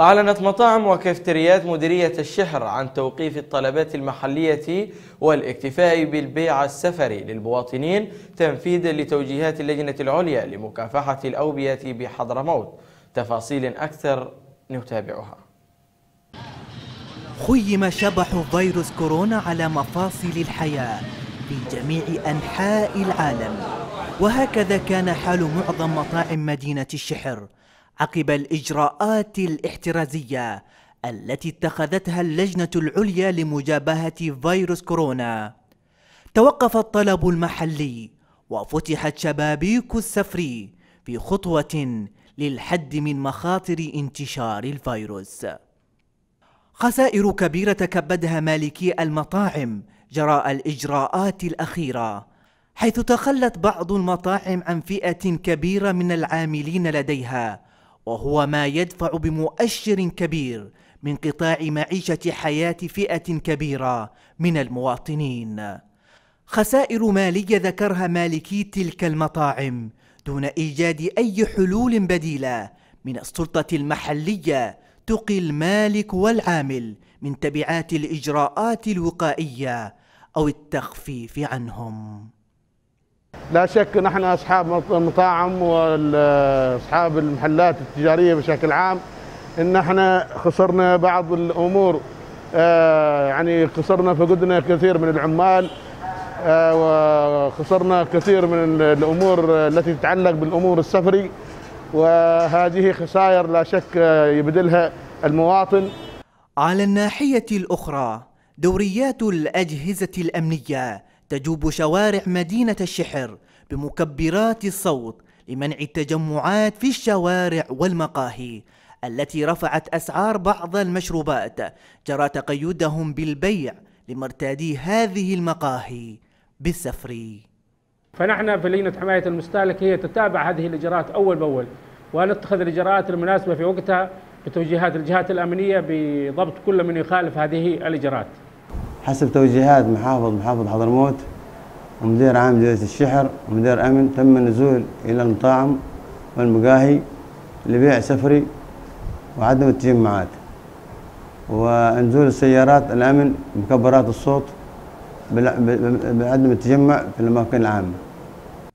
أعلنت مطاعم وكافتريات مديرية الشحر عن توقيف الطلبات المحلية والاكتفاء بالبيع السفري للمواطنين تنفيذا لتوجيهات اللجنة العليا لمكافحة الأوبية بحضرموت تفاصيل أكثر نتابعها خيم شبح فيروس كورونا على مفاصل الحياة في جميع أنحاء العالم وهكذا كان حال معظم مطاعم مدينة الشحر عقب الإجراءات الاحترازية التي اتخذتها اللجنة العليا لمجابهة فيروس كورونا توقف الطلب المحلي وفتحت شبابيك السفر في خطوة للحد من مخاطر انتشار الفيروس خسائر كبيرة تكبدها مالكي المطاعم جراء الإجراءات الأخيرة حيث تخلت بعض المطاعم عن فئة كبيرة من العاملين لديها وهو ما يدفع بمؤشر كبير من قطاع معيشة حياة فئة كبيرة من المواطنين خسائر مالية ذكرها مالكي تلك المطاعم دون إيجاد أي حلول بديلة من السلطة المحلية تقي المالك والعامل من تبعات الإجراءات الوقائية أو التخفيف عنهم لا شك نحن أصحاب المطاعم وأصحاب المحلات التجارية بشكل عام إن احنا خسرنا بعض الأمور آه، يعني خسرنا فقدنا كثير من العمال آه، وخسرنا كثير من الأمور التي تتعلق بالأمور السفري وهذه خسائر لا شك يبدلها المواطن على الناحية الأخرى دوريات الأجهزة الأمنية تجوب شوارع مدينة الشحر بمكبرات الصوت لمنع التجمعات في الشوارع والمقاهي التي رفعت أسعار بعض المشروبات جرى تقيدهم بالبيع لمرتادي هذه المقاهي بالسفر فنحن في لجنة حماية المستهلك هي تتابع هذه الإجراءات أول بأول ونتخذ الإجراءات المناسبة في وقتها بتوجيهات الجهات الأمنية بضبط كل من يخالف هذه الإجراءات حسب توجيهات محافظ محافظ حضرموت ومدير عام جلسة الشحر ومدير أمن تم النزول إلى المطاعم والمقاهي لبيع سفري وعدم التجمعات ونزول السيارات الأمن مكبرات الصوت بعدم التجمع في الأماكن العامة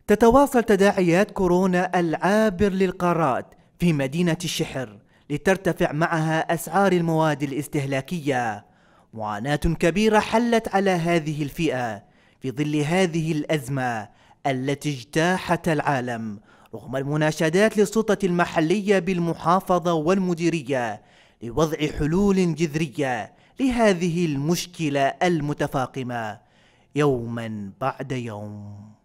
تتواصل تداعيات كورونا العابر للقارات في مدينة الشحر لترتفع معها أسعار المواد الاستهلاكية معاناة كبيرة حلت على هذه الفئة في ظل هذه الأزمة التي اجتاحت العالم رغم المناشدات للسلطة المحلية بالمحافظة والمديرية لوضع حلول جذرية لهذه المشكلة المتفاقمة يوما بعد يوم